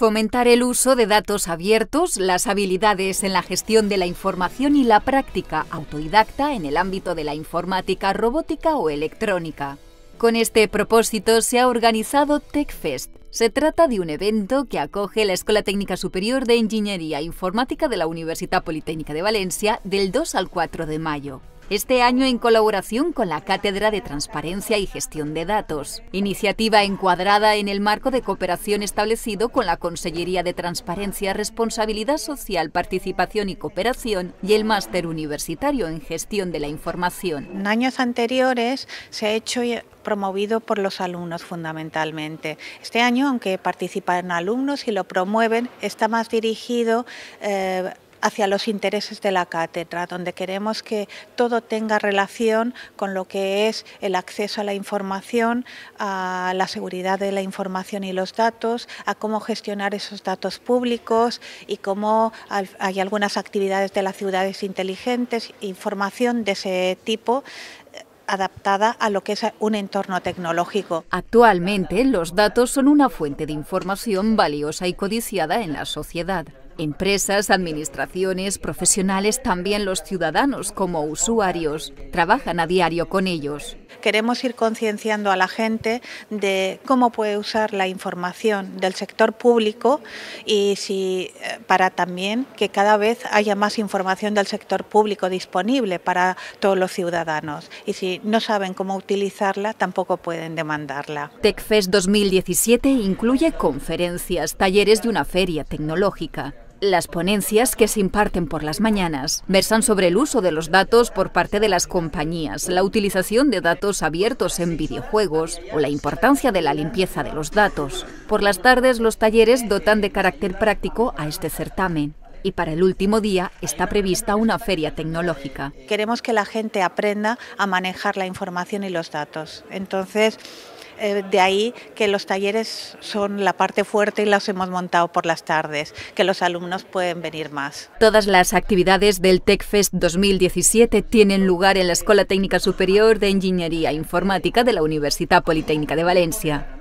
Fomentar el uso de datos abiertos, las habilidades en la gestión de la información y la práctica autodidacta en el ámbito de la informática, robótica o electrónica. Con este propósito se ha organizado TechFest. Se trata de un evento que acoge la Escuela Técnica Superior de Ingeniería Informática de la Universidad Politécnica de Valencia del 2 al 4 de mayo este año en colaboración con la Cátedra de Transparencia y Gestión de Datos, iniciativa encuadrada en el marco de cooperación establecido con la Consellería de Transparencia, Responsabilidad Social, Participación y Cooperación y el Máster Universitario en Gestión de la Información. En años anteriores se ha hecho promovido por los alumnos fundamentalmente. Este año, aunque participan alumnos y lo promueven, está más dirigido eh, hacia los intereses de la cátedra, donde queremos que todo tenga relación con lo que es el acceso a la información, a la seguridad de la información y los datos, a cómo gestionar esos datos públicos y cómo hay algunas actividades de las ciudades inteligentes, información de ese tipo eh, adaptada a lo que es un entorno tecnológico. Actualmente, los datos son una fuente de información valiosa y codiciada en la sociedad. Empresas, administraciones, profesionales, también los ciudadanos como usuarios trabajan a diario con ellos. Queremos ir concienciando a la gente de cómo puede usar la información del sector público y si eh, para también que cada vez haya más información del sector público disponible para todos los ciudadanos y si no saben cómo utilizarla tampoco pueden demandarla. TechFest 2017 incluye conferencias, talleres y una feria tecnológica. Las ponencias que se imparten por las mañanas versan sobre el uso de los datos por parte de las compañías, la utilización de datos abiertos en videojuegos o la importancia de la limpieza de los datos. Por las tardes los talleres dotan de carácter práctico a este certamen y para el último día está prevista una feria tecnológica. Queremos que la gente aprenda a manejar la información y los datos. Entonces, eh, de ahí que los talleres son la parte fuerte y los hemos montado por las tardes, que los alumnos pueden venir más. Todas las actividades del TechFest 2017 tienen lugar en la Escuela Técnica Superior de Ingeniería Informática de la Universidad Politécnica de Valencia.